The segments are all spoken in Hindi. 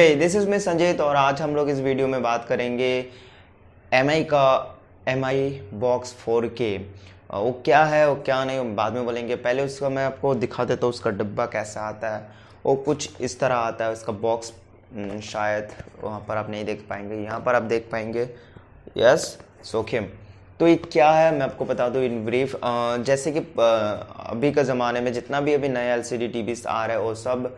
दिस इज मे संजय और आज हम लोग इस वीडियो में बात करेंगे एम का एम आई बॉक्स फोर के वो क्या है वो क्या नहीं बाद में बोलेंगे पहले उसका मैं आपको दिखा देता हूँ उसका डिब्बा कैसा आता है वो कुछ इस तरह आता है उसका बॉक्स हम्म, शायद वहाँ पर आप नहीं देख पाएंगे यहाँ पर आप देख पाएंगे यस सोखिम तो ये क्या है मैं आपको बता दूँ इन ब्रीफ जैसे कि अभी के ज़माने में जितना भी अभी नया एल सी आ रहा है वो सब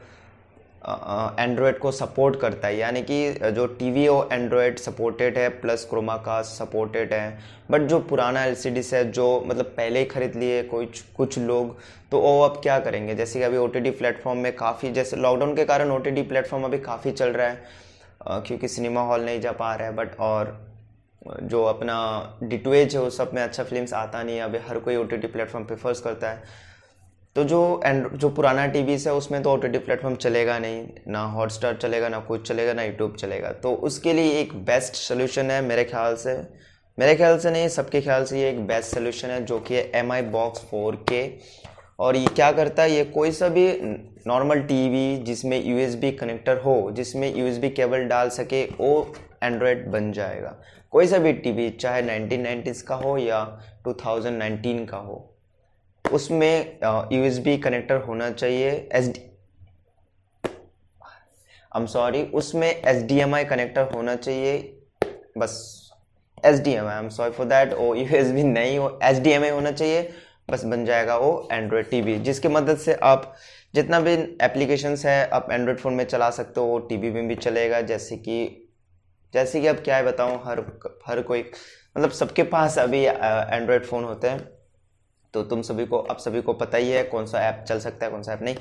एंड्रॉयड को सपोर्ट करता है यानी कि जो टी वी वो एंड्रॉयड सपोर्टेड है प्लस क्रोमा का सपोर्टेड है बट जो पुराना एल सी डी से जो मतलब पहले ही खरीद लिए कुछ कुछ लोग तो वो अब क्या करेंगे जैसे कि अभी ओ टी डी प्लेटफॉर्म में काफ़ी जैसे लॉकडाउन के कारण ओ टी टी प्लेटफॉर्म अभी काफ़ी चल रहा है क्योंकि सिनेमा हॉल नहीं जा पा रहा है बट और जो अपना डिटवेज है उस सब में अच्छा फिल्म्स आता नहीं है अभी हर कोई O T T platform prefers करता है तो जो एंड जो पुराना टी वी है उसमें तो ओ टी प्लेटफॉर्म चलेगा नहीं ना हॉटस्टार चलेगा ना कुछ चलेगा ना यूट्यूब चलेगा तो उसके लिए एक बेस्ट सोल्यूशन है मेरे ख्याल से मेरे ख्याल से नहीं सबके ख्याल से ये एक बेस्ट सोल्यूशन है जो कि है एम आई बॉक्स फोर के और ये क्या करता है ये कोई सा भी नॉर्मल टीवी जिसमें यूएसबी कनेक्टर हो जिसमें यूएसबी केबल डाल सके वो एंड्रॉयड बन जाएगा कोई सा भी टीवी चाहे नाइनटीन का हो या 2019 का हो उसमें यूएसबी कनेक्टर होना चाहिए एस डी एम सॉरी उसमें S D M I connector होना चाहिए बस S D M I M sorry for that or U S B नहीं हो एस डी एम आई होना चाहिए बस बन जाएगा वो एंड्रॉयड टी वी जिसकी मदद से आप जितना भी एप्लीकेशंस है आप एंड्रॉयड फ़ोन में चला सकते हो वो टी वी में भी चलेगा जैसे कि जैसे कि अब क्या है बताऊँ हर हर कोई मतलब सबके पास अभी एंड्रॉयड फ़ोन होते हैं तो तुम सभी को अब सभी को पता ही है कौन सा ऐप चल सकता है कौन सा ऐप नहीं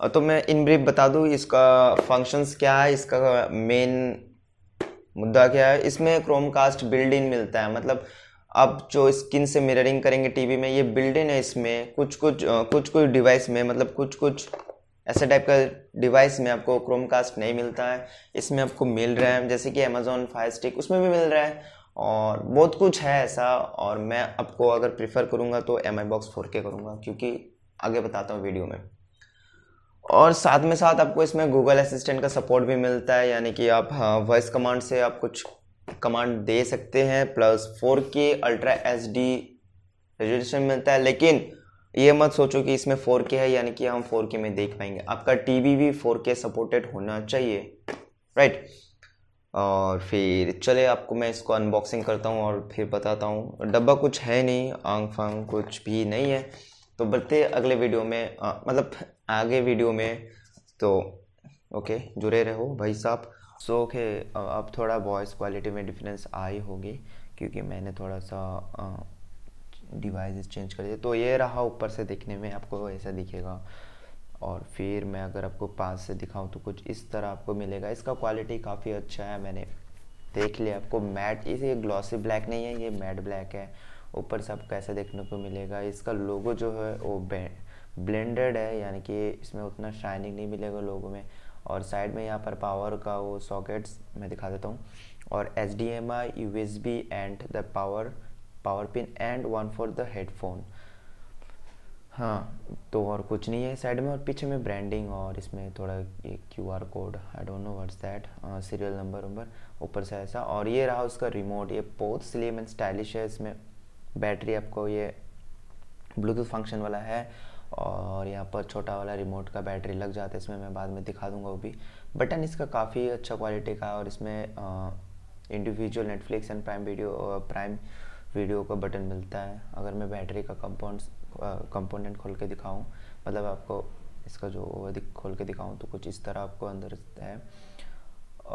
और तो मैं इन ब्रीफ बता दूँ इसका फंक्शंस क्या है इसका मेन मुद्दा क्या है इसमें क्रोम कास्ट बिल्ड इन मिलता है मतलब आप जो स्किन से मिररिंग करेंगे टीवी में ये बिल्ड इन है इसमें कुछ कुछ कुछ कुछ डिवाइस में मतलब कुछ कुछ ऐसे टाइप का डिवाइस में आपको क्रोम कास्ट नहीं मिलता है इसमें आपको मिल रहा है जैसे कि अमेजोन फायर स्टिक उसमें भी मिल रहा है और बहुत कुछ है ऐसा और मैं आपको अगर प्रीफर करूँगा तो एम आई बॉक्स फोर के करूँगा क्योंकि आगे बताता हूँ वीडियो में और साथ में साथ आपको इसमें गूगल असिस्टेंट का सपोर्ट भी मिलता है यानी कि आप वॉइस हाँ, कमांड से आप कुछ कमांड दे सकते हैं plus four K ultra H D resolution मिलता है लेकिन ये मत सोचो कि इसमें फोर के है यानी कि हम फोर के में देख पाएंगे आपका टीवी भी फोर के सपोर्टेड होना चाहिए राइट right? और फिर चले आपको मैं इसको अनबॉक्सिंग करता हूँ और फिर बताता हूँ डब्बा कुछ है नहीं आंग फांग कुछ भी नहीं है तो बढ़ते अगले वीडियो में आ, मतलब आगे वीडियो में तो ओके जुड़े रहो भाई साहब सो ओके अब थोड़ा वॉइस क्वालिटी में डिफरेंस आई होगी क्योंकि मैंने थोड़ा सा डिवाइस चेंज कर दिया तो ये रहा ऊपर से देखने में आपको ऐसा दिखेगा और फिर मैं अगर आपको पास से दिखाऊं तो कुछ इस तरह आपको मिलेगा इसका क्वालिटी काफ़ी अच्छा है मैंने देख लिया आपको मैट ये ग्लॉसी ब्लैक नहीं है ये मैट ब्लैक है ऊपर से आपको ऐसा देखने को मिलेगा इसका लोगो जो है वो ब्लेंडेड है यानी कि इसमें उतना शाइनिंग नहीं मिलेगा लोगो में और साइड में यहाँ पर पावर का वो सॉकेट्स मैं दिखा देता हूँ और H D M I U S B and the power power pin and one for the headphone हाँ तो और कुछ नहीं है साइड में और पीछे में ब्रांडिंग और इसमें थोड़ा ये Q R code I don't know what's that serial number वंबर ऊपर से ऐसा और ये रहा उसका रिमोट ये बहुत स्लिम एंड स्टाइलिश है इसमें बैटरी आपको ये ब्लूटूथ फंक्शन वाला है और यहाँ पर छोटा वाला रिमोट का बैटरी लग जाता है इसमें मैं बाद में दिखा दूंगा वो भी बटन इसका काफ़ी अच्छा क्वालिटी का है और इसमें individual Netflix and Prime Video Prime Video का बटन मिलता है अगर मैं बैटरी का कंपोनेंट्स कंपोनेंट खोल के दिखाऊं मतलब आपको इसका जो अधिक खोल के दिखाऊं तो कुछ इस तरह आपको अंदर है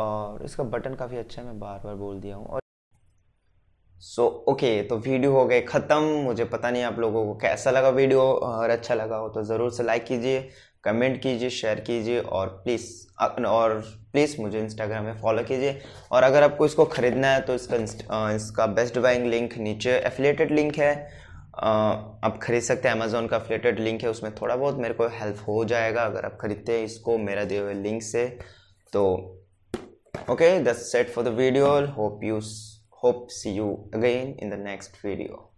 और इसका बटन काफ़ी अच्छा है मैं बार बार बोल दिया हूँ और सो so, ओके okay, तो वीडियो हो गए ख़त्म मुझे पता नहीं आप लोगों को कैसा लगा वीडियो और अच्छा लगा हो तो ज़रूर से लाइक कीजिए कमेंट कीजिए शेयर कीजिए और प्लीज़ और प्लीज़ मुझे इंस्टाग्राम में फॉलो कीजिए और अगर आपको इसको ख़रीदना है तो इसका इसका बेस्ट बाइंग लिंक नीचे एफिलेटेड लिंक है आप ख़रीद सकते हैं अमेज़ोन का एफिलेटेड लिंक है उसमें थोड़ा बहुत मेरे को हेल्प हो जाएगा अगर आप ख़रीदते हैं इसको मेरा दिए हुए लिंक से तो okay that's set for the video hope you Hope see you again in the next video.